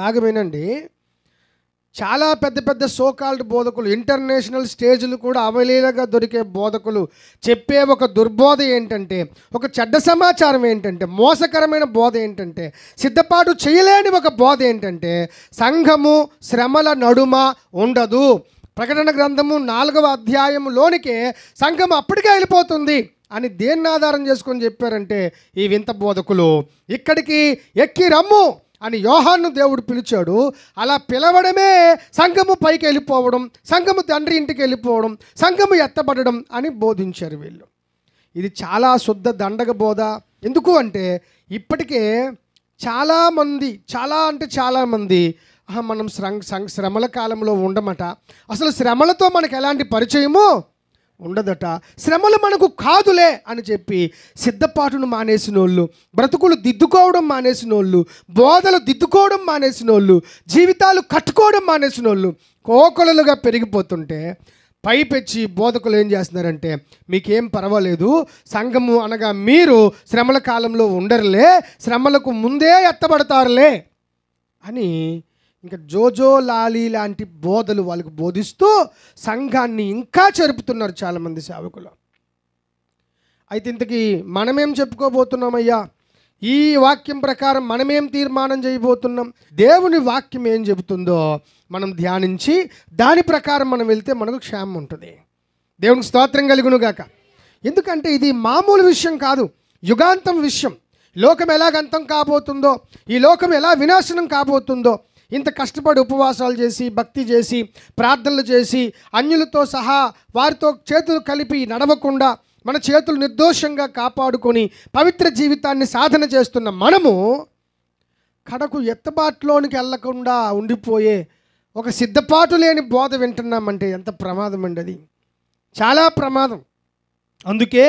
బాగా వినండి చాలా పెద్ద పెద్ద సోకాల్డ్ బోధకులు ఇంటర్నేషనల్ స్టేజ్లు కూడా అవలీలగా దొరికే బోధకులు చెప్పే ఒక దుర్బోధ ఏంటంటే ఒక చెడ్డ సమాచారం ఏంటంటే మోసకరమైన బోధ ఏంటంటే సిద్ధపాటు చేయలేని ఒక బోధ ఏంటంటే సంఘము శ్రమల నడుమ ఉండదు ప్రకటన గ్రంథము నాలుగవ అధ్యాయంలోనికే సంఘం అప్పటికే వెళ్ళిపోతుంది అని దేన్ని ఆధారం చేసుకొని చెప్పారంటే ఈ వింత బోధకులు ఇక్కడికి ఎక్కి రమ్ము అని యోహాన్ను దేవుడు పిలిచాడు అలా పిలవడమే సంఘము పైకి వెళ్ళిపోవడం సంఘము తండ్రి ఇంటికి వెళ్ళిపోవడం సంఘము ఎత్తబడడం అని బోధించారు వీళ్ళు ఇది చాలా శుద్ధ దండగ బోధ ఎందుకు అంటే ఇప్పటికే చాలామంది చాలా అంటే చాలామంది మనం శ్రమ శ్రమల కాలంలో ఉండమట అసలు శ్రమలతో మనకు ఎలాంటి పరిచయము ఉండదట శ్రమలు మనకు కాదులే అని చెప్పి సిద్ధపాటును మానేసిన వాళ్ళు బ్రతుకులు దిద్దుకోవడం మానేసిన వాళ్ళు బోధలు దిద్దుకోవడం మానేసిన వాళ్ళు జీవితాలు కట్టుకోవడం మానేసిన వాళ్ళు కోకలులుగా పెరిగిపోతుంటే పైపెచ్చి బోధకులు ఏం చేస్తున్నారంటే మీకేం పర్వాలేదు సంఘము అనగా మీరు శ్రమల కాలంలో ఉండరులే శ్రమలకు ముందే ఎత్తబడతారులే అని ఇంకా జోజో లాలి లాంటి బోధలు వాళ్ళకు బోధిస్తూ సంఘాన్ని ఇంకా చెరుపుతున్నారు చాలామంది సేవకులు అయితే ఇంతకీ మనమేం చెప్పుకోబోతున్నామయ్యా ఈ వాక్యం ప్రకారం మనమేం తీర్మానం చేయబోతున్నాం దేవుని వాక్యం ఏం చెబుతుందో మనం ధ్యానించి దాని ప్రకారం మనం వెళ్తే మనకు క్షేమం ఉంటుంది దేవునికి స్తోత్రం కలుగునుగాక ఎందుకంటే ఇది మామూలు విషయం కాదు యుగాంతం విషయం లోకం ఎలాగంతం కాబోతుందో ఈ లోకం ఎలా వినాశనం కాబోతుందో ఇంత కష్టపడి ఉపవాసాలు చేసి భక్తి చేసి ప్రార్థనలు చేసి అన్యులతో సహా వారితో చేతులు కలిపి నడవకుండా మన చేతులు నిర్దోషంగా కాపాడుకొని పవిత్ర జీవితాన్ని సాధన చేస్తున్న మనము కడకు ఎత్తబాట్లోనికి వెళ్లకుండా ఉండిపోయే ఒక సిద్ధపాటు లేని బోధ వింటున్నామంటే ఎంత ప్రమాదం అండి అది చాలా ప్రమాదం అందుకే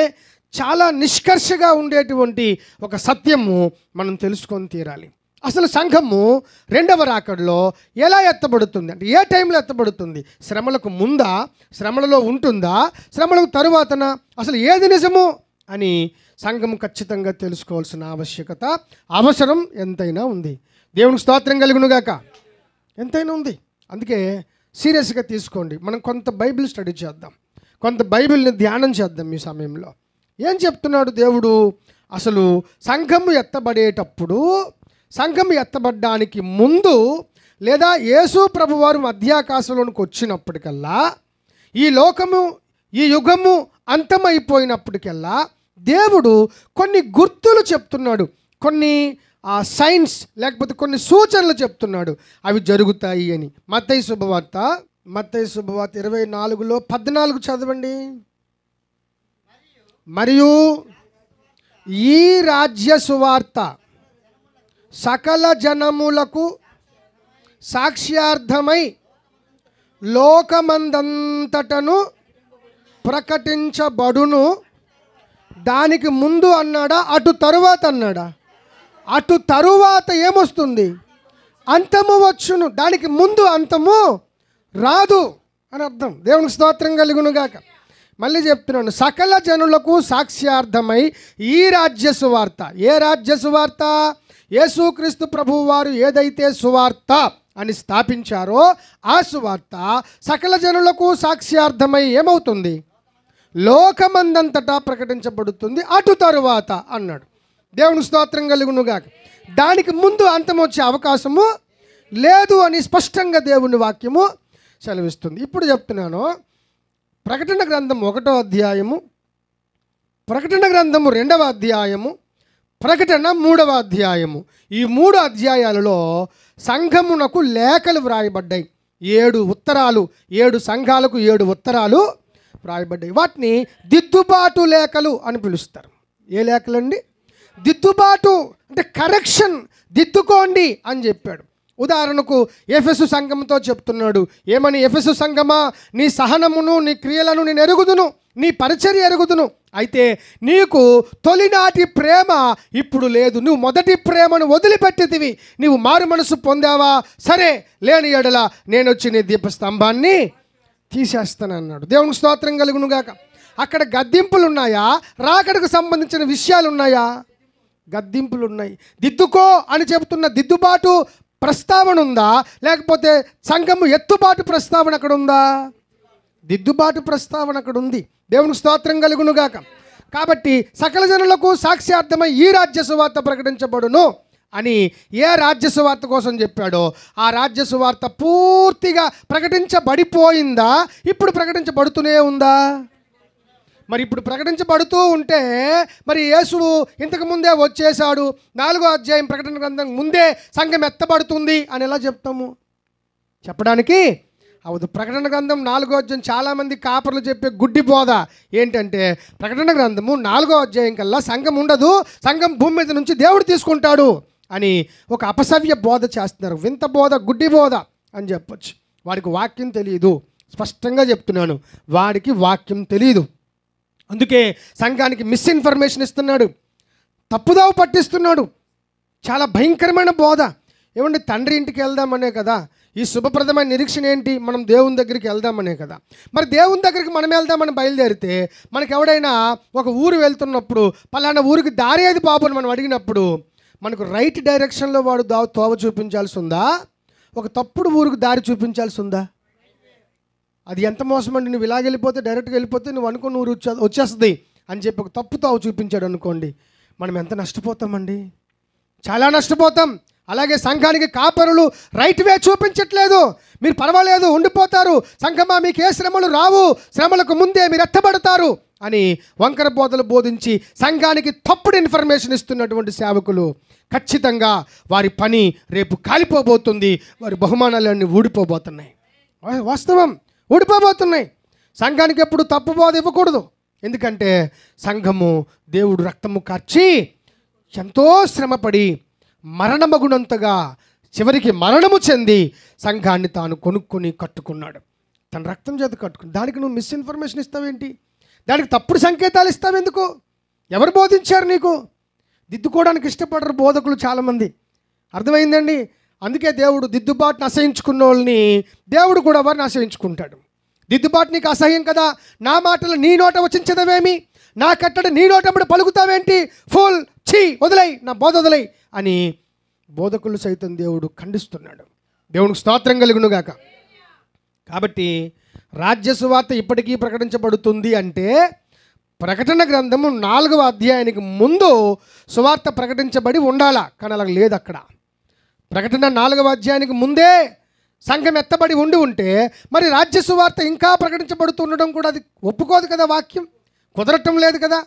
చాలా నిష్కర్షగా ఉండేటువంటి ఒక సత్యము మనం తెలుసుకొని తీరాలి అసలు సంఘము రెండవ రాకడలో ఎలా ఎత్తబడుతుంది అంటే ఏ టైంలో ఎత్తబడుతుంది శ్రమలకు ముందా శ్రమలలో ఉంటుందా శ్రమలకు తరువాతన అసలు ఏది నిజము అని సంఘము ఖచ్చితంగా తెలుసుకోవాల్సిన ఆవశ్యకత అవసరం ఎంతైనా ఉంది దేవునికి స్తోత్రం కలుగునుగాక ఎంతైనా ఉంది అందుకే సీరియస్గా తీసుకోండి మనం కొంత బైబిల్ స్టడీ చేద్దాం కొంత బైబిల్ని ధ్యానం చేద్దాం ఈ సమయంలో ఏం చెప్తున్నాడు దేవుడు అసలు సంఘము ఎత్తబడేటప్పుడు సంఘం ఎత్తబడ్డానికి ముందు లేదా యేసు ప్రభువారు మధ్యాకాశంలోనికి వచ్చినప్పటికల్లా ఈ లోకము ఈ యుగము అంతమైపోయినప్పటికల్లా దేవుడు కొన్ని గుర్తులు చెప్తున్నాడు కొన్ని సైన్స్ లేకపోతే కొన్ని సూచనలు చెప్తున్నాడు అవి జరుగుతాయి అని మత్తయ్య శుభవార్త మత్తయ్య శుభవార్త ఇరవై నాలుగులో పద్నాలుగు చదవండి మరియు ఈ రాజ్య సువార్త సకల జనములకు సాక్ష్యార్థమై లోకమందంతటను ప్రకటించబడును దానికి ముందు అన్నాడా అటు తరువాత అన్నాడా అటు తరువాత ఏమొస్తుంది అంతము వచ్చును దానికి ముందు అంతము రాదు అని అర్థం దేవుని స్తోత్రం కలుగునుగాక మళ్ళీ చెప్తున్నాను సకల జనులకు సాక్ష్యార్థమై ఈ రాజ్య సువార్త ఏ రాజ్య సువార్త యేసుక్రీస్తు ప్రభు వారు ఏదైతే సువార్త అని స్థాపించారో ఆ సువార్త సకల జనులకు సాక్ష్యార్థమై ఏమవుతుంది లోకమందంతటా ప్రకటించబడుతుంది అటు తరువాత అన్నాడు దేవుని స్తోత్రం కలుగునుగాక దానికి ముందు అంతం వచ్చే అవకాశము లేదు అని స్పష్టంగా దేవుని వాక్యము సెలవిస్తుంది ఇప్పుడు చెప్తున్నాను ప్రకటన గ్రంథం ఒకటో అధ్యాయము ప్రకటన గ్రంథము రెండవ అధ్యాయము ప్రకటన మూడవ అధ్యాయము ఈ మూడు అధ్యాయాలలో సంఘమునకు లేఖలు వ్రాయబడ్డాయి ఏడు ఉత్తరాలు ఏడు సంఘాలకు ఏడు ఉత్తరాలు వ్రాయబడ్డాయి వాటిని దిద్దుబాటు లేఖలు అని పిలుస్తారు ఏ లేఖలండి దిద్దుబాటు అంటే కరెక్షన్ దిద్దుకోండి అని చెప్పాడు ఉదాహరణకు ఎఫెసు సంఘంతో చెప్తున్నాడు ఏమని ఎఫెసు సంఘమా నీ సహనమును నీ క్రియలను నేను ఎరుగుదును నీ పరిచర్య ఎరుగుదును అయితే నీకు తొలినాటి ప్రేమ ఇప్పుడు లేదు నువ్వు మొదటి ప్రేమను వదిలిపెట్టేదివి నీవు మారు మనసు పొందావా సరే లేని ఎడల నేను వచ్చి నీ దీపస్తంభాన్ని తీసేస్తానన్నాడు దేవునికి స్తోత్రం కలుగునుగాక అక్కడ గద్దింపులు ఉన్నాయా రాకడకు సంబంధించిన విషయాలు ఉన్నాయా గద్దింపులు ఉన్నాయి దిద్దుకో అని చెబుతున్న దిద్దుబాటు ప్రస్తావన ఉందా లేకపోతే సంఘము ఎత్తుబాటు ప్రస్తావన అక్కడ ఉందా దిద్దుబాటు ప్రస్తావన అక్కడ ఉంది దేవునికి స్తోత్రం కలుగునుగాక కాబట్టి సకల జనులకు సాక్ష్యార్థమై ఈ రాజ్య సువార్త ప్రకటించబడును అని ఏ రాజ్య సువార్త కోసం చెప్పాడో ఆ రాజ్య సువార్త పూర్తిగా ప్రకటించబడిపోయిందా ఇప్పుడు ప్రకటించబడుతూనే ఉందా మరి ఇప్పుడు ప్రకటించబడుతూ ఉంటే మరి యేసువు ముందే వచ్చేశాడు నాలుగో అధ్యాయం ప్రకటన గ్రంథం ముందే సంఘం ఎత్తబడుతుంది అని ఎలా చెప్తాము చెప్పడానికి అవదు ప్రకటన గ్రంథం నాలుగో అధ్యాయం చాలామంది కాపర్లు చెప్పే గుడ్డి బోధ ఏంటంటే ప్రకటన గ్రంథము నాలుగో అధ్యాయం కల్లా సంఘం ఉండదు సంఘం భూమి మీద నుంచి దేవుడు తీసుకుంటాడు అని ఒక అపసవ్య బోధ చేస్తున్నారు వింత బోధ గుడ్డి బోధ అని చెప్పచ్చు వాడికి వాక్యం తెలియదు స్పష్టంగా చెప్తున్నాను వాడికి వాక్యం తెలియదు అందుకే సంఘానికి మిస్ఇన్ఫర్మేషన్ ఇస్తున్నాడు తప్పుదావు పట్టిస్తున్నాడు చాలా భయంకరమైన బోధ ఏమంటే తండ్రి ఇంటికి వెళ్దామనే కదా ఈ శుభప్రదమైన నిరీక్షణ ఏంటి మనం దేవుని దగ్గరికి వెళ్దామనే కదా మరి దేవుని దగ్గరికి మనం వెళ్దామని బయలుదేరితే మనకి ఎవడైనా ఒక ఊరు వెళ్తున్నప్పుడు పలానా ఊరికి దారి అది బాబు అని మనం అడిగినప్పుడు మనకు రైట్ డైరెక్షన్లో వాడు దా తోవ చూపించాల్సి ఉందా ఒక తప్పుడు ఊరికి దారి చూపించాల్సి ఉందా అది ఎంత మోసం అండి నువ్వు ఇలాగ వెళ్ళిపోతే డైరెక్ట్గా వెళ్ళిపోతే నువ్వు అనుకున్న ఊరు వచ్చేస్తుంది అని చెప్పి ఒక తప్పు తోవ చూపించాడు అనుకోండి మనం ఎంత నష్టపోతామండి చాలా నష్టపోతాం అలాగే సంఘానికి కాపరులు రైట్ వే చూపించట్లేదు మీరు పర్వాలేదు ఉండిపోతారు సంఘమా మీకు ఏ శ్రమలు రావు శ్రమలకు ముందే మీరు ఎత్తబడతారు అని వంకర బోధలు బోధించి సంఘానికి తప్పుడు ఇన్ఫర్మేషన్ ఇస్తున్నటువంటి సేవకులు ఖచ్చితంగా వారి పని రేపు కాలిపోబోతుంది వారి బహుమానాలన్నీ ఊడిపోబోతున్నాయి వాస్తవం ఊడిపోబోతున్నాయి సంఘానికి ఎప్పుడు తప్పు బోధ ఇవ్వకూడదు ఎందుకంటే సంఘము దేవుడు రక్తము కార్చి ఎంతో శ్రమపడి మరణమగునంతగా చివరికి మరణము చెంది సంఘాన్ని తాను కొనుక్కొని కట్టుకున్నాడు తన రక్తం చేత కట్టుకుని దానికి నువ్వు మిస్ఇన్ఫర్మేషన్ ఇస్తావేంటి దానికి తప్పుడు సంకేతాలు ఇస్తావెందుకు ఎవరు బోధించారు నీకు దిద్దుకోవడానికి ఇష్టపడరు బోధకులు చాలామంది అర్థమైందండి అందుకే దేవుడు దిద్దుబాటును అసహించుకున్న వాళ్ళని దేవుడు కూడా వారిని అసహించుకుంటాడు దిద్దుబాటు నీకు అసహ్యం కదా నా మాటలు నీ నోట వచ్చించదవేమి నా కట్టడి నీడోటప్పుడు పలుకుతావేంటి ఫుల్ ఛీ వదిలై నా బోధ వదిలై అని బోధకులు సైతం దేవుడు ఖండిస్తున్నాడు దేవునికి స్తోత్రం కలిగిను గాక కాబట్టి రాజ్య సువార్త ఇప్పటికీ ప్రకటించబడుతుంది అంటే ప్రకటన గ్రంథము నాలుగవ అధ్యాయానికి ముందు సువార్త ప్రకటించబడి ఉండాలా కానీ అలా లేదు అక్కడ ప్రకటన నాలుగవ అధ్యాయానికి ముందే సంఘం ఎత్తబడి ఉండి ఉంటే మరి రాజ్య సువార్త ఇంకా ప్రకటించబడుతుండడం కూడా అది ఒప్పుకోదు కదా వాక్యం కుదరటం లేదు కదా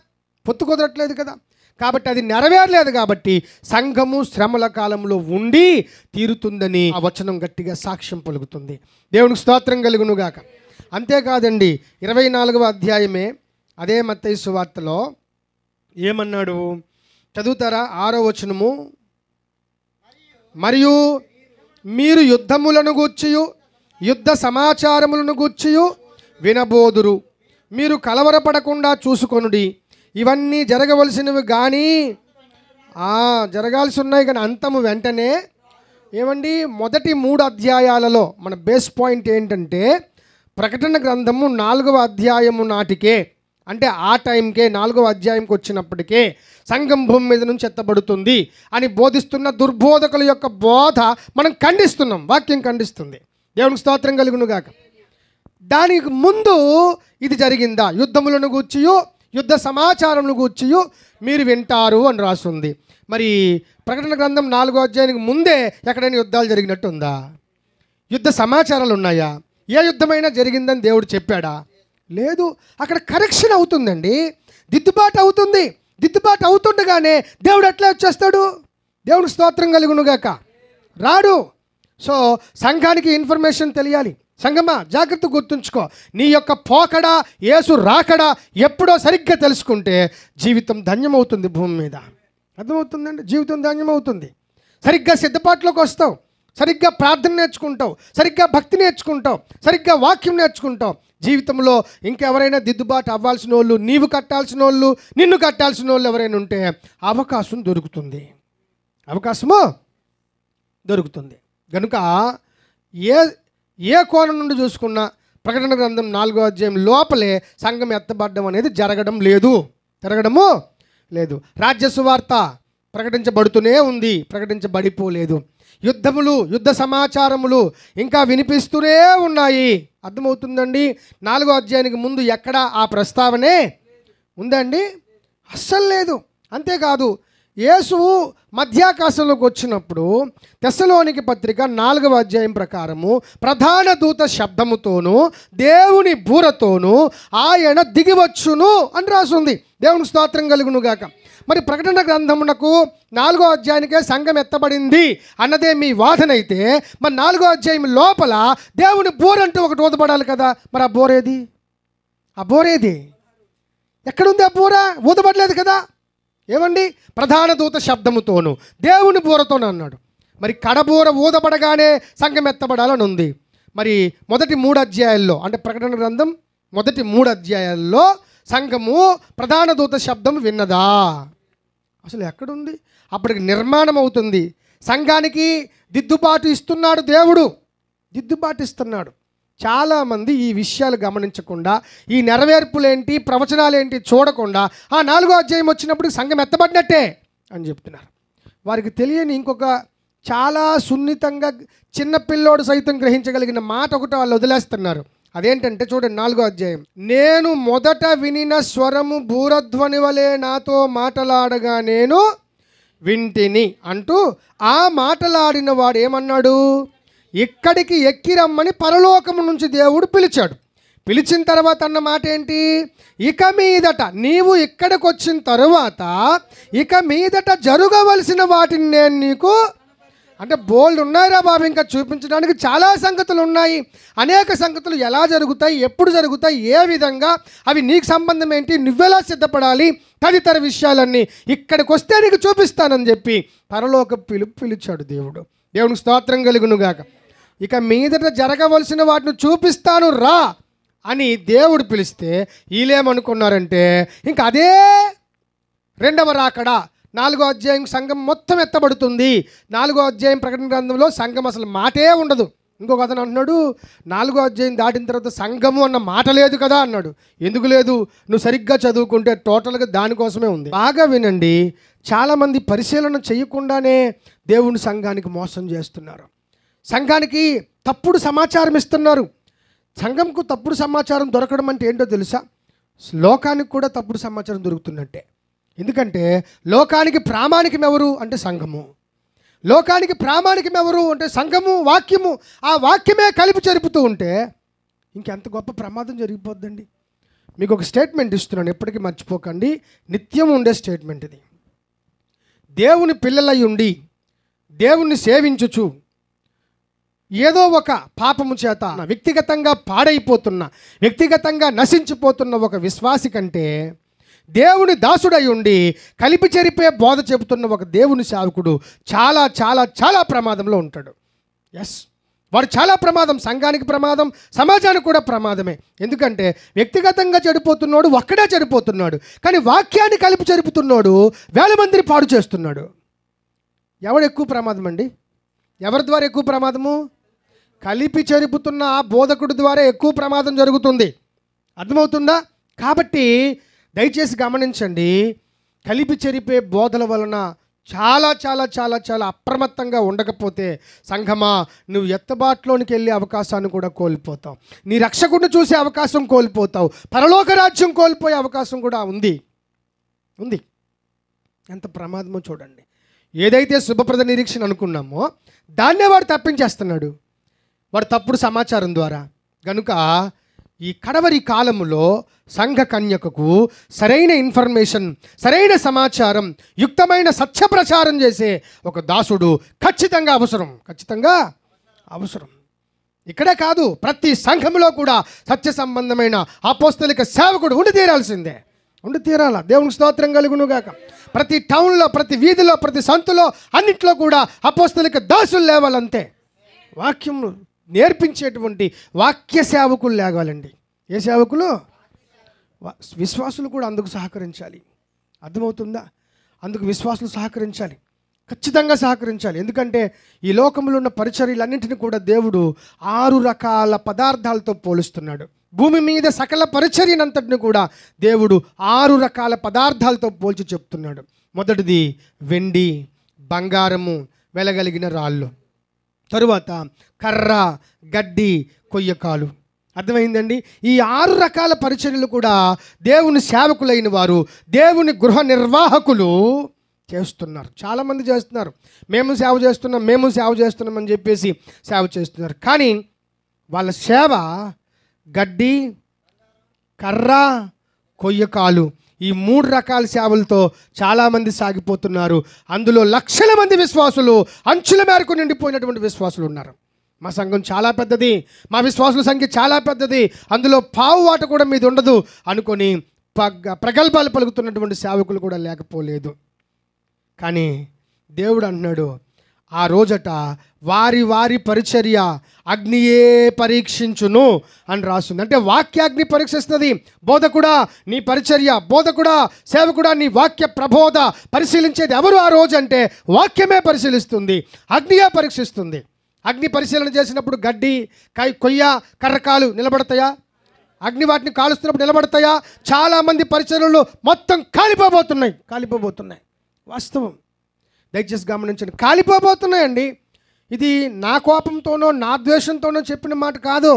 పొత్తు కుదరట్లేదు కదా కాబట్టి అది నెరవేరలేదు కాబట్టి సంఘము శ్రమల కాలంలో ఉండి తీరుతుందని ఆ వచనం గట్టిగా సాక్ష్యం పలుకుతుంది దేవునికి స్తోత్రం కలుగునుగాక అంతేకాదండి ఇరవై నాలుగవ అధ్యాయమే అదే మత్తైసు వార్తలో ఏమన్నాడు చదువుతారా ఆరో వచనము మరియు మీరు యుద్ధములను గూర్చియు యుద్ధ సమాచారములను గూర్చియు వినబోదురు మీరు కలవరపడకుండా చూసుకొనుడి ఇవన్నీ జరగవలసినవి కానీ జరగాల్సి ఉన్నాయి కానీ అంతము వెంటనే ఏమండి మొదటి మూడు అధ్యాయాలలో మన బేస్ పాయింట్ ఏంటంటే ప్రకటన గ్రంథము నాలుగవ అధ్యాయము నాటికే అంటే ఆ టైంకే నాలుగవ అధ్యాయంకి వచ్చినప్పటికే సంఘం భూమి మీద నుంచి ఎత్తబడుతుంది అని బోధిస్తున్న దుర్బోధకుల యొక్క బోధ మనం ఖండిస్తున్నాం వాక్యం ఖండిస్తుంది దేవునికి స్తోత్రం కలుగునుగాక దానికి ముందు ఇది జరిగిందా యుద్ధములను గూర్చియు యుద్ధ సమాచారంను గూర్చియు మీరు వింటారు అని రాస్తుంది మరి ప్రకటన గ్రంథం నాలుగో అధ్యాయానికి ముందే ఎక్కడైనా యుద్ధాలు జరిగినట్టు ఉందా యుద్ధ సమాచారాలు ఉన్నాయా ఏ యుద్ధమైనా జరిగిందని దేవుడు చెప్పాడా లేదు అక్కడ కరెక్షన్ అవుతుందండి దిద్దుబాటు అవుతుంది దిద్దుబాటు అవుతుండగానే దేవుడు ఎట్లా వచ్చేస్తాడు దేవుడు స్తోత్రం కలుగునుగాక రాడు సో సంఘానికి ఇన్ఫర్మేషన్ తెలియాలి సంగమ్మ జాగ్రత్త గుర్తుంచుకో నీ యొక్క పోకడ ఏసు రాకడా ఎప్పుడో సరిగ్గా తెలుసుకుంటే జీవితం ధన్యమవుతుంది భూమి మీద అర్థమవుతుందండి జీవితం ధన్యమవుతుంది సరిగ్గా సిద్ధపాట్లోకి వస్తావు సరిగ్గా ప్రార్థన నేర్చుకుంటావు సరిగ్గా భక్తి నేర్చుకుంటావు సరిగ్గా వాక్యం నేర్చుకుంటావు జీవితంలో ఇంకెవరైనా దిద్దుబాటు అవ్వాల్సిన వాళ్ళు నీవు కట్టాల్సిన వాళ్ళు నిన్ను కట్టాల్సిన వాళ్ళు ఎవరైనా ఉంటే అవకాశం దొరుకుతుంది అవకాశము దొరుకుతుంది కనుక ఏ ఏ కోణం నుండి చూసుకున్నా ప్రకటన గ్రంథం నాలుగో అధ్యాయం లోపలే సంఘం ఎత్తబడడం అనేది జరగడం లేదు జరగడము లేదు రాజ్యసువార్త ప్రకటించబడుతూనే ఉంది ప్రకటించబడిపోలేదు యుద్ధములు యుద్ధ సమాచారములు ఇంకా వినిపిస్తూనే ఉన్నాయి అర్థమవుతుందండి నాలుగో అధ్యాయానికి ముందు ఎక్కడా ఆ ప్రస్తావనే ఉందండి అస్సలు లేదు అంతేకాదు యేసువు మధ్యాకాశంలోకి వచ్చినప్పుడు తెసలోనికి పత్రిక నాలుగవ అధ్యాయం ప్రకారము ప్రధాన దూత శబ్దముతోనూ దేవుని బూరతోనూ ఆయన దిగివచ్చును అని రాసుంది దేవుని స్తోత్రం కలుగును గాక మరి ప్రకటన గ్రంథమునకు నాలుగో అధ్యాయానికే సంఘం ఎత్తబడింది అన్నదే మీ వాదన అయితే మరి నాలుగో అధ్యాయం లోపల దేవుని బోర్ అంటూ ఒకటి ఊదబడాలి కదా మరి ఆ బోరేది ఆ బోరేది ఎక్కడుంది ఆ బోర ఊదబడలేదు కదా ఏమండి ప్రధాన దూత శబ్దముతోను దేవుని బూరతోను అన్నాడు మరి కడబూర ఊదబడగానే సంఘం ఎత్తబడాలని ఉంది మరి మొదటి మూడు అధ్యాయాల్లో అంటే ప్రకటన గ్రంథం మొదటి మూడు అధ్యాయాల్లో సంఘము ప్రధాన దూత శబ్దం విన్నదా అసలు ఎక్కడుంది అప్పటికి నిర్మాణం అవుతుంది సంఘానికి దిద్దుబాటు ఇస్తున్నాడు దేవుడు దిద్దుబాటు ఇస్తున్నాడు చాలామంది ఈ విషయాలు గమనించకుండా ఈ నెరవేర్పులేంటి ప్రవచనాలేంటి చూడకుండా ఆ నాలుగో అధ్యాయం వచ్చినప్పుడు సంఘం ఎత్తబడినట్టే అని చెప్తున్నారు వారికి తెలియని ఇంకొక చాలా సున్నితంగా చిన్నపిల్లోడు సైతం గ్రహించగలిగిన మాట ఒకటి వాళ్ళు వదిలేస్తున్నారు అదేంటంటే చూడండి నాలుగో అధ్యాయం నేను మొదట వినిన స్వరము భూరధ్వని వలె నాతో మాటలాడగా నేను వింటిని అంటూ ఆ మాటలాడిన వాడు ఏమన్నాడు ఇక్కడికి ఎక్కిరమ్మని పరలోకము నుంచి దేవుడు పిలిచాడు పిలిచిన తర్వాత అన్న మాట ఏంటి ఇక మీదట నీవు ఇక్కడికి వచ్చిన తరువాత ఇక మీదట జరగవలసిన వాటిని నేను నీకు అంటే బోల్డ్ ఉన్నాయిరా బాబు ఇంకా చూపించడానికి చాలా సంగతులు ఉన్నాయి అనేక సంగతులు ఎలా జరుగుతాయి ఎప్పుడు జరుగుతాయి ఏ విధంగా అవి నీకు సంబంధం ఏంటి నువ్వెలా సిద్ధపడాలి తదితర విషయాలన్నీ ఇక్కడికి వస్తే నీకు చూపిస్తానని చెప్పి పరలోక పిలుపు పిలిచాడు దేవుడు దేవునికి స్తోత్రం కలుగునుగాక ఇక మీదట జరగవలసిన వాటిని చూపిస్తాను రా అని దేవుడు పిలిస్తే వీళ్ళేమనుకున్నారంటే ఇంకా అదే రెండవ రాకడా నాలుగో అధ్యాయం సంఘం మొత్తం ఎత్తబడుతుంది నాలుగో అధ్యాయం ప్రకటన గ్రంథంలో సంఘం అసలు మాటే ఉండదు ఇంకొక అతను అంటున్నాడు నాలుగో అధ్యాయం దాటిన తర్వాత సంఘము అన్న మాట లేదు కదా అన్నాడు ఎందుకు లేదు నువ్వు సరిగ్గా చదువుకుంటే టోటల్గా దానికోసమే ఉంది బాగా వినండి చాలామంది పరిశీలన చేయకుండానే దేవుని సంఘానికి మోసం చేస్తున్నారు సంఘానికి తప్పుడు సమాచారం ఇస్తున్నారు సంఘంకు తప్పుడు సమాచారం దొరకడం అంటే ఏంటో తెలుసా లోకానికి కూడా తప్పుడు సమాచారం దొరుకుతుందంటే ఎందుకంటే లోకానికి ప్రామాణికం ఎవరు అంటే సంఘము లోకానికి ప్రామాణికం ఎవరు అంటే సంఘము వాక్యము ఆ వాక్యమే కలిపి జరుపుతూ ఉంటే ఇంకెంత గొప్ప ప్రమాదం జరిగిపోద్దండి మీకు ఒక స్టేట్మెంట్ ఇస్తున్నాను ఎప్పటికీ మర్చిపోకండి నిత్యం ఉండే స్టేట్మెంట్ ఇది దేవుని పిల్లలై ఉండి దేవుణ్ణి సేవించుచు ఏదో ఒక పాపము చేత వ్యక్తిగతంగా పాడైపోతున్న వ్యక్తిగతంగా నశించిపోతున్న ఒక విశ్వాసి కంటే దేవుని దాసుడై ఉండి కలిపి చెరిపే బోధ చెబుతున్న ఒక దేవుని సేవకుడు చాలా చాలా చాలా ప్రమాదంలో ఉంటాడు ఎస్ వాడు చాలా ప్రమాదం సంఘానికి ప్రమాదం సమాజానికి కూడా ప్రమాదమే ఎందుకంటే వ్యక్తిగతంగా చెడిపోతున్నాడు ఒక్కడే చెడిపోతున్నాడు కానీ వాక్యాన్ని కలిపి చెరుపుతున్నాడు వేల మందిని పాడు చేస్తున్నాడు ఎవడు ఎక్కువ ప్రమాదం అండి ఎవరి ద్వారా ఎక్కువ ప్రమాదము కలిపి చెరుపుతున్న బోధకుడి ద్వారా ఎక్కువ ప్రమాదం జరుగుతుంది అర్థమవుతుందా కాబట్టి దయచేసి గమనించండి కలిపి చెరిపే బోధల వలన చాలా చాలా చాలా చాలా అప్రమత్తంగా ఉండకపోతే సంఘమా నువ్వు ఎత్తబాట్లోనికి వెళ్ళే అవకాశాన్ని కూడా కోల్పోతావు నీ రక్షకుడిని చూసే అవకాశం కోల్పోతావు పరలోక రాజ్యం కోల్పోయే అవకాశం కూడా ఉంది ఉంది ఎంత ప్రమాదమో చూడండి ఏదైతే శుభప్రద నిరీక్షణ అనుకున్నామో దాన్నే వాడు తప్పించేస్తున్నాడు వారు తప్పుడు సమాచారం ద్వారా కనుక ఈ కడవరి కాలములో సంఘ కన్యకకు సరైన ఇన్ఫర్మేషన్ సరైన సమాచారం యుక్తమైన సత్య ప్రచారం చేసే ఒక దాసుడు ఖచ్చితంగా అవసరం ఖచ్చితంగా అవసరం ఇక్కడే కాదు ప్రతి సంఘంలో కూడా సత్య సంబంధమైన అపోస్తలిక సేవకుడు ఉండి తీరాల్సిందే ఉండి తీరాల దేవుని స్తోత్రం కలుగునుగాక ప్రతి టౌన్లో ప్రతి వీధిలో ప్రతి సంతులో అన్నింటిలో కూడా అపోస్తలిక దాసులు లేవాలంతే వాక్యం నేర్పించేటువంటి వాక్య సేవకులు లేగాలండి ఏ సేవకులు విశ్వాసులు కూడా అందుకు సహకరించాలి అర్థమవుతుందా అందుకు విశ్వాసులు సహకరించాలి ఖచ్చితంగా సహకరించాలి ఎందుకంటే ఈ లోకంలో ఉన్న పరిచర్యలన్నింటినీ కూడా దేవుడు ఆరు రకాల పదార్థాలతో పోలుస్తున్నాడు భూమి మీద సకల పరిచర్యనంతటిని కూడా దేవుడు ఆరు రకాల పదార్థాలతో పోల్చి చెప్తున్నాడు మొదటిది వెండి బంగారము వెలగలిగిన రాళ్ళు తరువాత కర్ర గడ్డి కొయ్యకాలు అర్థమైందండి ఈ ఆరు రకాల పరిచర్లు కూడా దేవుని సేవకులైన వారు దేవుని గృహ నిర్వాహకులు చేస్తున్నారు చాలామంది చేస్తున్నారు మేము సేవ చేస్తున్నాం మేము సేవ చేస్తున్నాం అని చెప్పేసి సేవ చేస్తున్నారు కానీ వాళ్ళ సేవ గడ్డి కర్ర కొయ్యకాలు ఈ మూడు రకాల సేవలతో చాలామంది సాగిపోతున్నారు అందులో లక్షల మంది విశ్వాసులు అంచుల మేరకు నిండిపోయినటువంటి విశ్వాసులు ఉన్నారు మా సంఘం చాలా పెద్దది మా విశ్వాసుల సంఖ్య చాలా పెద్దది అందులో పావు వాట కూడా మీద ఉండదు అనుకొని పగ ప్రగల్భాలు పలుకుతున్నటువంటి సేవకులు కూడా లేకపోలేదు కానీ దేవుడు అంటున్నాడు ఆ రోజట వారి వారి పరిచర్య అగ్నియే పరీక్షించును అని రాస్తుంది అంటే వాక్యాగ్ని పరీక్షిస్తుంది బోధకుడా నీ పరిచర్య బోధకుడా కూడా సేవ కూడా నీ వాక్య ప్రబోధ పరిశీలించేది ఎవరు ఆ రోజు అంటే వాక్యమే పరిశీలిస్తుంది అగ్నియే పరీక్షిస్తుంది అగ్ని పరిశీలన చేసినప్పుడు గడ్డి కై కొయ్య కర్రకాలు నిలబడతాయా అగ్ని వాటిని కాలుస్తున్నప్పుడు నిలబడతాయా చాలామంది పరిచయలు మొత్తం కాలిపోబోతున్నాయి కాలిపోబోతున్నాయి వాస్తవం దయచేసి గమనించండి కాలిపోబోతున్నాయండి ఇది నా కోపంతోనో నా ద్వేషంతోనో చెప్పిన మాట కాదు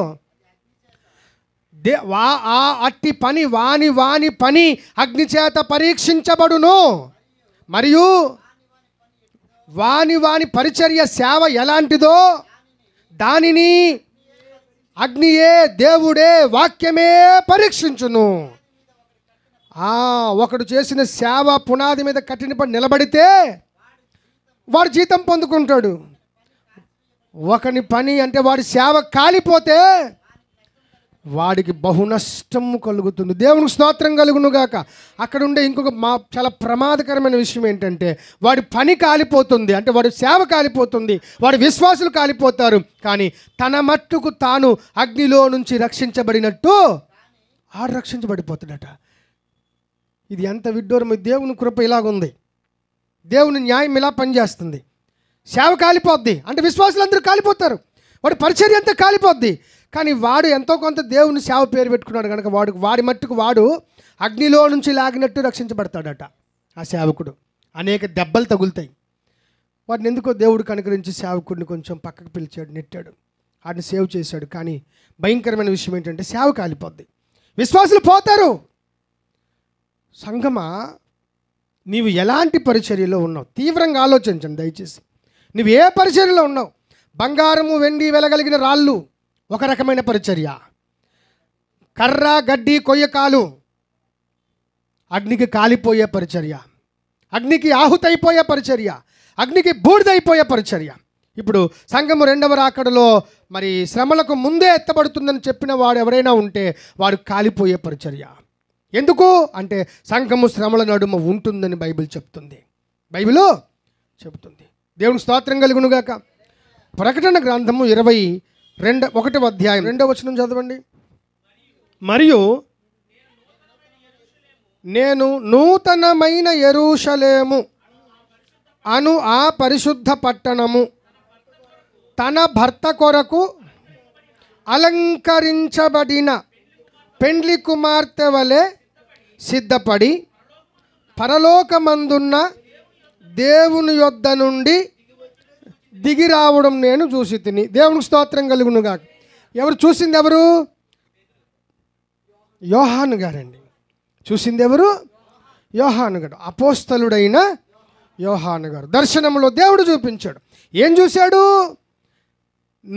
దే వా ఆ అట్టి పని వాని వాని పని అగ్నిచేత పరీక్షించబడును మరియు వాని వాని పరిచర్య సేవ ఎలాంటిదో దానిని అగ్నియే దేవుడే వాక్యమే పరీక్షించును ఆ ఒకడు చేసిన సేవ పునాది మీద కఠినపడి నిలబడితే వాడు జీతం పొందుకుంటాడు ఒకని పని అంటే వాడి సేవ కాలిపోతే వాడికి బహునష్టము కలుగుతుంది దేవునికి స్తోత్రం గాక అక్కడ ఉండే ఇంకొక మా చాలా ప్రమాదకరమైన విషయం ఏంటంటే వాడి పని కాలిపోతుంది అంటే వాడి సేవ కాలిపోతుంది వాడి విశ్వాసులు కాలిపోతారు కానీ తన మట్టుకు తాను అగ్నిలో నుంచి రక్షించబడినట్టు ఆడు రక్షించబడిపోతాడట ఇది ఎంత విడ్డూరం దేవుని కృప ఇలాగుంది దేవుని న్యాయం ఇలా పనిచేస్తుంది సేవ కాలిపోద్ది అంటే విశ్వాసులందరూ కాలిపోతారు వాడి పరిచర్య అంతా కాలిపోద్ది కానీ వాడు ఎంతో కొంత దేవుని సేవ పేరు పెట్టుకున్నాడు కనుక వాడు వాడి మట్టుకు వాడు అగ్నిలో నుంచి లాగినట్టు రక్షించబడతాడట ఆ సేవకుడు అనేక దెబ్బలు తగులుతాయి వాడిని ఎందుకో దేవుడు కనుకరించి సేవకుడిని కొంచెం పక్కకు పిలిచాడు నెట్టాడు వాడిని సేవ్ చేశాడు కానీ భయంకరమైన విషయం ఏంటంటే సేవ కాలిపోద్ది విశ్వాసులు పోతారు సంగమా నీవు ఎలాంటి పరిచర్యలో ఉన్నావు తీవ్రంగా ఆలోచించండి దయచేసి నువ్వు ఏ పరిచర్యలో ఉన్నావు బంగారము వెండి వెలగలిగిన రాళ్ళు ఒక రకమైన పరిచర్య కర్ర గడ్డి కొయ్యకాలు అగ్నికి కాలిపోయే పరిచర్య అగ్నికి ఆహుతైపోయే పరిచర్య అగ్నికి బూడిదైపోయే పరిచర్య ఇప్పుడు సంఘము రెండవ రాకడలో మరి శ్రమలకు ముందే ఎత్తబడుతుందని చెప్పిన వాడు ఎవరైనా ఉంటే వాడు కాలిపోయే పరిచర్య ఎందుకు అంటే సంఘము శ్రమల నడుమ ఉంటుందని బైబిల్ చెప్తుంది బైబిల్ చెబుతుంది దేవుని స్తోత్రం కలుగునుగాక ప్రకటన గ్రంథము ఇరవై రెండ ఒకటవ అధ్యాయం రెండవ వచనం చదవండి మరియు నేను నూతనమైన ఎరుషలేము అను ఆ పరిశుద్ధ పట్టణము తన భర్త కొరకు అలంకరించబడిన పెండ్లి కుమార్తె వలె సిద్ధపడి పరలోకమందున్న దేవుని యొద్ద నుండి దిగి రావడం నేను చూసి తిని దేవునికి స్తోత్రం కలుగునుగా ఎవరు చూసింది ఎవరు యోహాను గారండి చూసింది ఎవరు యోహాను గారు అపోస్తలుడైన యోహాను గారు దర్శనంలో దేవుడు చూపించాడు ఏం చూశాడు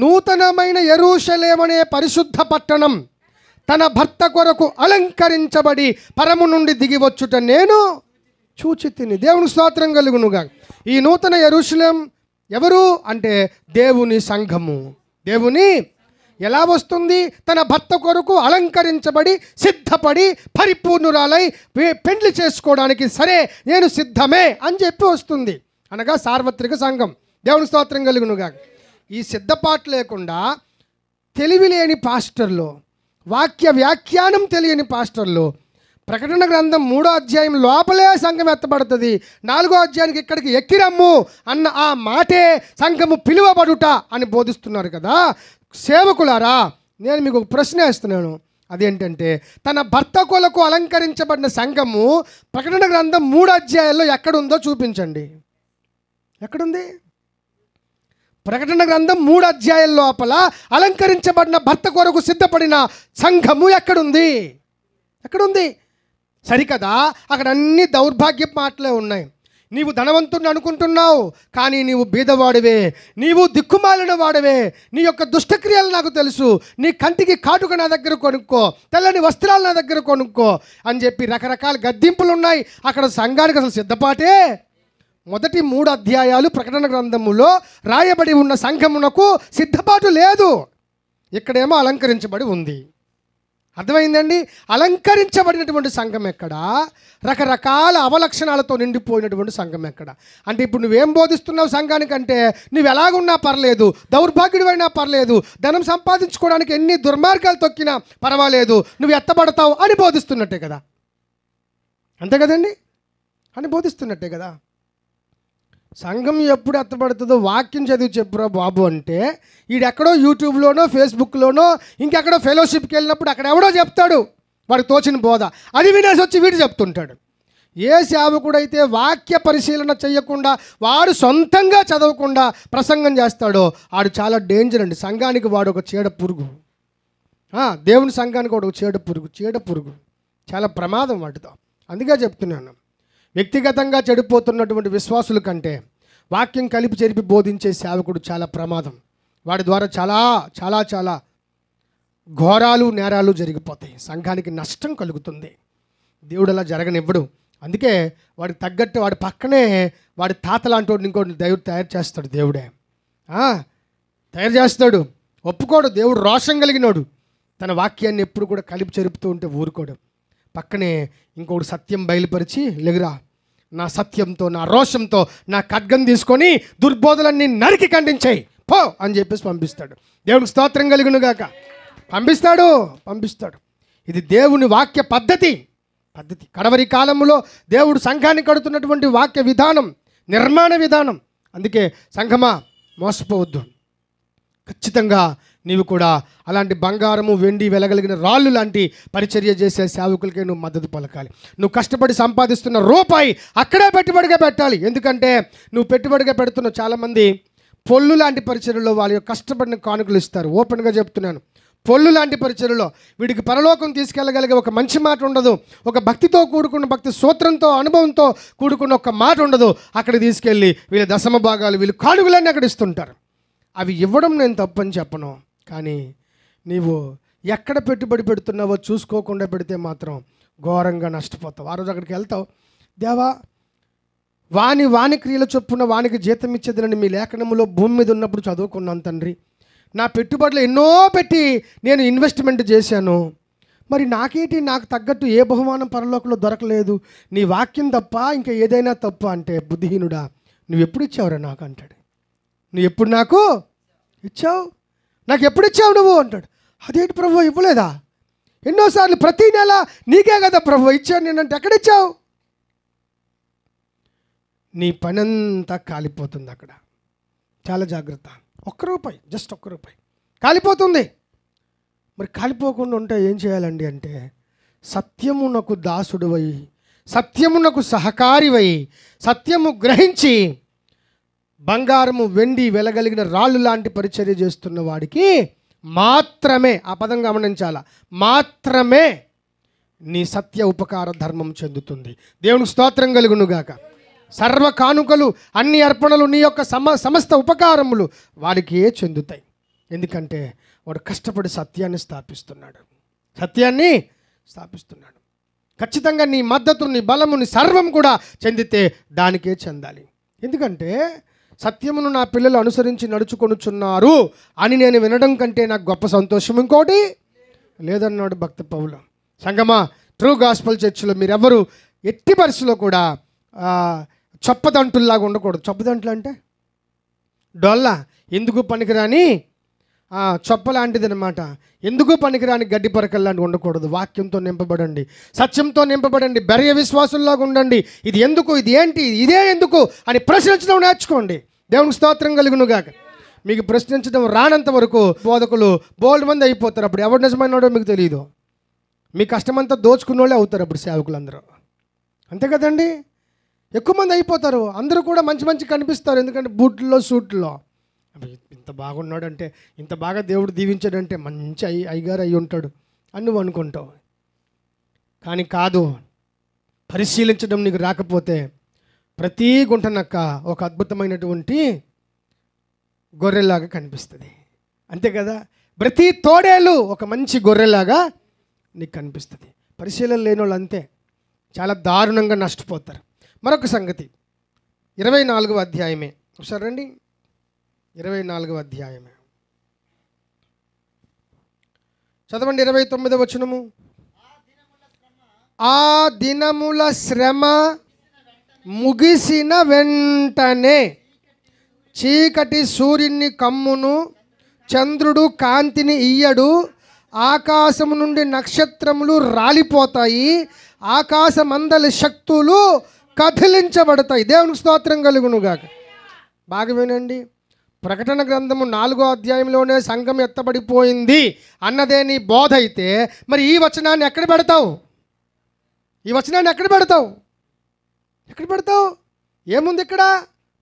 నూతనమైన ఎరుషలేమనే పరిశుద్ధ పట్టణం తన భర్త కొరకు అలంకరించబడి పరము నుండి దిగి వచ్చుట నేను చూచి తిని దేవుని స్తోత్రం కలుగునుగా ఈ నూతన ఎరుశలం ఎవరు అంటే దేవుని సంఘము దేవుని ఎలా వస్తుంది తన భర్త కొరకు అలంకరించబడి సిద్ధపడి పరిపూర్ణురాలై పెండ్లి చేసుకోవడానికి సరే నేను సిద్ధమే అని చెప్పి వస్తుంది అనగా సార్వత్రిక సంఘం దేవుని స్తోత్రం కలుగునుగా ఈ సిద్ధపాటు లేకుండా తెలివి లేని పాస్టర్లు వాక్య వ్యాఖ్యానం తెలియని పాస్టర్లు ప్రకటన గ్రంథం మూడో అధ్యాయం లోపలే సంఘం ఎత్తబడుతుంది నాలుగో అధ్యాయానికి ఇక్కడికి ఎక్కిరమ్ము అన్న ఆ మాటే సంఘము పిలువబడుట అని బోధిస్తున్నారు కదా సేవకులారా నేను మీకు ఒక ప్రశ్న వేస్తున్నాను అదేంటంటే తన భర్త కొలకు అలంకరించబడిన సంఘము ప్రకటన గ్రంథం మూడు అధ్యాయాల్లో ఎక్కడుందో చూపించండి ఎక్కడుంది ప్రకటన గ్రంథం మూడు అధ్యాయం లోపల అలంకరించబడిన భర్త కొరకు సిద్ధపడిన సంఘము ఎక్కడుంది ఎక్కడుంది సరికదా అక్కడ అన్ని దౌర్భాగ్య మాటలే ఉన్నాయి నీవు ధనవంతుడిని అనుకుంటున్నావు కానీ నీవు బీదవాడివే నీవు దిక్కుమాలిన వాడివే నీ యొక్క దుష్టక్రియలు నాకు తెలుసు నీ కంటికి కాటుక నా దగ్గర కొనుక్కో తెల్లని వస్త్రాలు నా దగ్గర కొనుక్కో అని చెప్పి రకరకాల గద్దింపులు ఉన్నాయి అక్కడ సంఘానికి అసలు సిద్ధపాటే మొదటి మూడు అధ్యాయాలు ప్రకటన గ్రంథములో రాయబడి ఉన్న సంఘమునకు సిద్ధపాటు లేదు ఇక్కడేమో అలంకరించబడి ఉంది అర్థమైందండి అలంకరించబడినటువంటి సంఘం ఎక్కడ రకరకాల అవలక్షణాలతో నిండిపోయినటువంటి సంఘం ఎక్కడ అంటే ఇప్పుడు నువ్వేం బోధిస్తున్నావు సంఘానికంటే నువ్వు ఎలాగున్నా పర్లేదు దౌర్భాగ్యుడివైనా పర్లేదు ధనం సంపాదించుకోవడానికి ఎన్ని దుర్మార్గాలు తొక్కినా పర్వాలేదు నువ్వు ఎత్తబడతావు అని బోధిస్తున్నట్టే కదా అంతే కదండి అని బోధిస్తున్నట్టే కదా సంఘం ఎప్పుడు ఎత్తపడుతుందో వాక్యం చదివి చెప్పురా బాబు అంటే ఈడెక్కడో యూట్యూబ్లోనో ఫేస్బుక్లోనో ఇంకెక్కడో ఫెలోషిప్కి వెళ్ళినప్పుడు అక్కడ ఎవడో చెప్తాడు వాడికి తోచిన బోధ అది వినేసి వచ్చి వీడు చెప్తుంటాడు ఏ సేవకుడైతే వాక్య పరిశీలన చేయకుండా వాడు సొంతంగా చదవకుండా ప్రసంగం చేస్తాడో వాడు చాలా డేంజర్ అండి సంఘానికి వాడు ఒక చీడ పురుగు దేవుని సంఘానికి వాడు ఒక చీడ పురుగు చీడ పురుగు చాలా ప్రమాదం వాటితో అందుకే చెప్తున్నాను వ్యక్తిగతంగా చెడిపోతున్నటువంటి విశ్వాసుల కంటే వాక్యం కలిపి చెరిపి బోధించే సేవకుడు చాలా ప్రమాదం వాడి ద్వారా చాలా చాలా చాలా ఘోరాలు నేరాలు జరిగిపోతాయి సంఘానికి నష్టం కలుగుతుంది దేవుడు అలా జరగనివ్వడు అందుకే వాడికి తగ్గట్టు వాడి పక్కనే వాడి తాత లాంటి ఇంకోటి దేవుడు తయారు చేస్తాడు దేవుడే తయారు చేస్తాడు ఒప్పుకోడు దేవుడు రోషం కలిగినోడు తన వాక్యాన్ని ఎప్పుడు కూడా కలిపి చెరుపుతూ ఉంటే ఊరుకోడు పక్కనే ఇంకొకడు సత్యం బయలుపరిచి లెగురా నా సత్యంతో నా రోషంతో నా ఖడ్గం తీసుకొని దుర్బోధలన్నీ నరికి ఖండించాయి పో అని చెప్పేసి పంపిస్తాడు దేవునికి స్తోత్రం కలిగినగాక పంపిస్తాడు పంపిస్తాడు ఇది దేవుని వాక్య పద్ధతి పద్ధతి కడవరి కాలంలో దేవుడు సంఘాన్ని కడుతున్నటువంటి వాక్య విధానం నిర్మాణ విధానం అందుకే సంఘమా మోసపోవద్దు ఖచ్చితంగా నీవు కూడా అలాంటి బంగారము వెండి వెలగలిగిన రాళ్ళు లాంటి పరిచర్య చేసే సేవకులకే నువ్వు మద్దతు పలకాలి నువ్వు కష్టపడి సంపాదిస్తున్న రూపాయి అక్కడే పెట్టుబడిగా పెట్టాలి ఎందుకంటే నువ్వు పెట్టుబడిగా పెడుతున్న చాలామంది పొల్లు లాంటి పరిచర్లో వాళ్ళ యొక్క కష్టపడిన కానుకలు ఇస్తారు ఓపెన్గా చెప్తున్నాను పొల్లు లాంటి పరిచయలో వీడికి పరలోకం తీసుకెళ్ళగలిగే ఒక మంచి మాట ఉండదు ఒక భక్తితో కూడుకున్న భక్తి సూత్రంతో అనుభవంతో కూడుకున్న ఒక మాట ఉండదు అక్కడ తీసుకెళ్ళి వీళ్ళ దశమ భాగాలు వీళ్ళు కానుకలన్నీ అక్కడ ఇస్తుంటారు అవి ఇవ్వడం నేను తప్పని చెప్పను కానీ నీవు ఎక్కడ పెట్టుబడి పెడుతున్నావో చూసుకోకుండా పెడితే మాత్రం ఘోరంగా నష్టపోతావు ఆ రోజు అక్కడికి వెళ్తావు దేవా వాని వాణి క్రియల చొప్పున వానికి జీతం ఇచ్చేదినని మీ లేఖనములో భూమి మీద ఉన్నప్పుడు చదువుకున్నాను తండ్రి నా పెట్టుబడులు ఎన్నో పెట్టి నేను ఇన్వెస్ట్మెంట్ చేశాను మరి నాకేంటి నాకు తగ్గట్టు ఏ బహుమానం పరలోకంలో దొరకలేదు నీ వాక్యం తప్ప ఇంకా ఏదైనా తప్ప అంటే బుద్ధిహీనుడా నువ్వు ఎప్పుడు ఇచ్చావురా నాకు అంటాడు నువ్వు ఎప్పుడు నాకు ఇచ్చావు నాకు ఎప్పుడు ఇచ్చావు నువ్వు అంటాడు అదేంటి ప్రభు ఇవ్వలేదా ఎన్నోసార్లు ప్రతి నెల నీకే కదా ప్రభు ఇచ్చాను ఎక్కడ ఇచ్చావు నీ పని అంతా కాలిపోతుంది అక్కడ చాలా జాగ్రత్త ఒక్క రూపాయి జస్ట్ ఒక్క రూపాయి కాలిపోతుంది మరి కాలిపోకుండా ఉంటే ఏం చేయాలండి అంటే సత్యమునకు దాసుడువై సత్యమునకు సహకారివై సత్యము గ్రహించి బంగారము వెండి వెలగలిగిన రాళ్ళు లాంటి పరిచర్య చేస్తున్న వాడికి మాత్రమే ఆ పదం గమనించాల మాత్రమే నీ సత్య ఉపకార ధర్మం చెందుతుంది దేవునికి స్తోత్రం కలుగునుగాక సర్వ కానుకలు అన్ని అర్పణలు నీ యొక్క సమ సమస్త ఉపకారములు వాడికి చెందుతాయి ఎందుకంటే వాడు కష్టపడి సత్యాన్ని స్థాపిస్తున్నాడు సత్యాన్ని స్థాపిస్తున్నాడు ఖచ్చితంగా నీ మద్దతు నీ బలము నీ సర్వం కూడా చెందితే దానికే చెందాలి ఎందుకంటే సత్యమును నా పిల్లలు అనుసరించి నడుచుకొనుచున్నారు అని నేను వినడం కంటే నాకు గొప్ప సంతోషం ఇంకోటి లేదన్నాడు భక్త పౌలు సంగమా ట్రూ గాస్పల్ చర్చిలో మీరెవరు ఎట్టి పరిస్థితిలో కూడా చొప్పదంటుల్లాగా ఉండకూడదు చప్పదంటులు అంటే డొల్లా ఎందుకు పనికిరాని చొప్ప లాంటిది అనమాట ఎందుకు పనికిరాని గడ్డి పరకల్లాంటి ఉండకూడదు వాక్యంతో నింపబడండి సత్యంతో నింపబడండి బెరయ విశ్వాసంలాగా ఉండండి ఇది ఎందుకు ఇది ఏంటి ఇదే ఎందుకు అని ప్రశ్నించడం నేర్చుకోండి దేవునికి స్తోత్రం కలుగునుగాక మీకు ప్రశ్నించడం రానంత వరకు బోధకులు బోల్డ్ మంది అయిపోతారు అప్పుడు ఎవరు నిజమైనడో మీకు తెలియదు మీ కష్టమంతా దోచుకున్నోళ్ళే అవుతారు అప్పుడు సేవకులందరూ అంతే కదండి ఎక్కువ మంది అయిపోతారు అందరూ కూడా మంచి మంచి కనిపిస్తారు ఎందుకంటే బూట్లో సూట్లో ఇంత బాగున్నాడంటే ఇంత బాగా దేవుడు దీవించాడంటే మంచి అయ్యి అయ్యగారు అయి ఉంటాడు అని నువ్వు అనుకుంటావు కానీ కాదు పరిశీలించడం నీకు రాకపోతే ప్రతి గుంటనక్క ఒక అద్భుతమైనటువంటి గొర్రెలాగా కనిపిస్తుంది అంతే కదా ప్రతి తోడేలు ఒక మంచి గొర్రెలాగా నీకు కనిపిస్తుంది పరిశీలన లేని వాళ్ళు అంతే చాలా దారుణంగా నష్టపోతారు మరొక సంగతి ఇరవై నాలుగవ అధ్యాయమే ఒకసారి రండి ఇరవై నాలుగవ అధ్యాయమే చదవండి ఇరవై తొమ్మిదవ వచనము ఆ దినముల శ్రమ ముగిసిన వెంటనే చీకటి సూర్యుని కమ్మును చంద్రుడు కాంతిని ఇయ్యడు ఆకాశము నుండి నక్షత్రములు రాలిపోతాయి ఆకాశమందలి శక్తులు కదిలించబడతాయి దేవునికి స్తోత్రం కలుగునుగాక బాగా వినండి ప్రకటన గ్రంథము నాలుగో అధ్యాయంలోనే సంఘం ఎత్తబడిపోయింది అన్నదే నీ బోధ అయితే మరి ఈ వచనాన్ని ఎక్కడ పెడతావు ఈ వచనాన్ని ఎక్కడ పెడతావు ఎక్కడ పెడతావు ఏముంది ఇక్కడ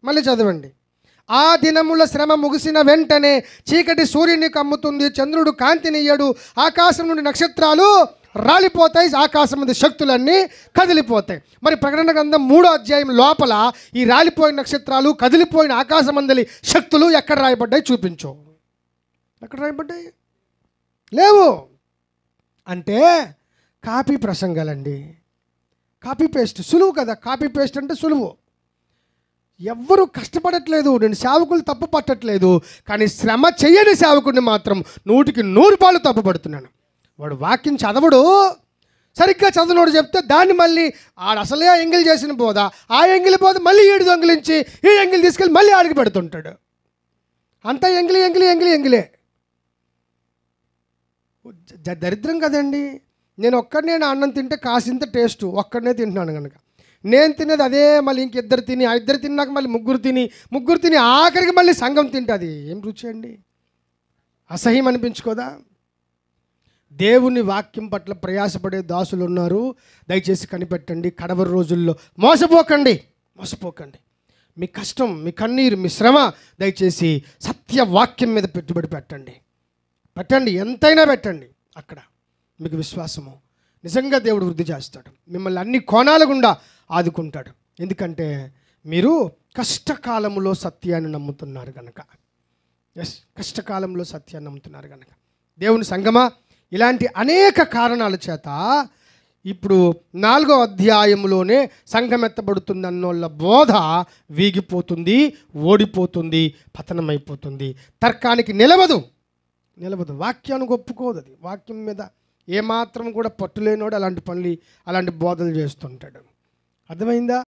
మళ్ళీ చదవండి ఆ దినముల శ్రమ ముగిసిన వెంటనే చీకటి సూర్యుని కమ్ముతుంది చంద్రుడు కాంతినియ్యడు ఆకాశం నుండి నక్షత్రాలు రాలిపోతాయి ఆకాశం మీద శక్తులన్నీ కదిలిపోతాయి మరి ప్రకటన గ్రంథం మూడో అధ్యాయం లోపల ఈ రాలిపోయిన నక్షత్రాలు కదిలిపోయిన ఆకాశమందలి శక్తులు ఎక్కడ రాయబడ్డాయి చూపించు ఎక్కడ రాయబడ్డాయి లేవు అంటే కాపీ ప్రసంగాలండి కాపీ పేస్ట్ సులువు కదా కాపీ పేస్ట్ అంటే సులువు ఎవ్వరూ కష్టపడట్లేదు నేను సేవకులు తప్పు పట్టట్లేదు కానీ శ్రమ చేయని సేవకుడిని మాత్రం నూటికి నూరు పాలు తప్పు పడుతున్నాను వాడు వాక్యం చదవడు సరిగ్గా చదవనోడు చెప్తే దాన్ని మళ్ళీ ఆడు అసలే ఆ ఎంగిల్ చేసిన పోదా ఆ ఎంగిలి పోద మళ్ళీ ఏడు దొంగిలించి ఈ ఎంగిల్ తీసుకెళ్ళి మళ్ళీ ఆడికి పెడుతుంటాడు అంత ఎంగిలి ఎంగిలి ఎంగిలి ఎంగిలే దరిద్రం కదండి నేను ఒక్కడనే అన్నం తింటే కాసింత టేస్ట్ ఒక్కడనే తింటున్నాను కనుక నేను తినేది అదే మళ్ళీ ఇంకిద్దరు తిని ఆ ఇద్దరు తిన్నాక మళ్ళీ ముగ్గురు తిని ముగ్గురు తిని ఆఖరికి మళ్ళీ సంఘం తింటుంది ఏం రుచి అండి అసహ్యం అనిపించుకోదా దేవుని వాక్యం పట్ల ప్రయాసపడే దాసులు ఉన్నారు దయచేసి కనిపెట్టండి కడవరి రోజుల్లో మోసపోకండి మోసపోకండి మీ కష్టం మీ కన్నీరు మీ శ్రమ దయచేసి వాక్యం మీద పెట్టుబడి పెట్టండి పెట్టండి ఎంతైనా పెట్టండి అక్కడ మీకు విశ్వాసము నిజంగా దేవుడు వృద్ధి చేస్తాడు మిమ్మల్ని అన్ని కోణాల గుండా ఆదుకుంటాడు ఎందుకంటే మీరు కష్టకాలంలో సత్యాన్ని నమ్ముతున్నారు కనుక ఎస్ కష్టకాలంలో సత్యాన్ని నమ్ముతున్నారు కనుక దేవుని సంగమా ఇలాంటి అనేక కారణాల చేత ఇప్పుడు నాలుగో అధ్యాయంలోనే అన్నోళ్ళ బోధ వీగిపోతుంది ఓడిపోతుంది పతనమైపోతుంది తర్కానికి నిలవదు నిలవదు వాక్యాన్ని ఒప్పుకోదు అది వాక్యం మీద ఏమాత్రం కూడా పట్టులేనోడు అలాంటి పనులు అలాంటి బోధలు చేస్తుంటాడు అర్థమైందా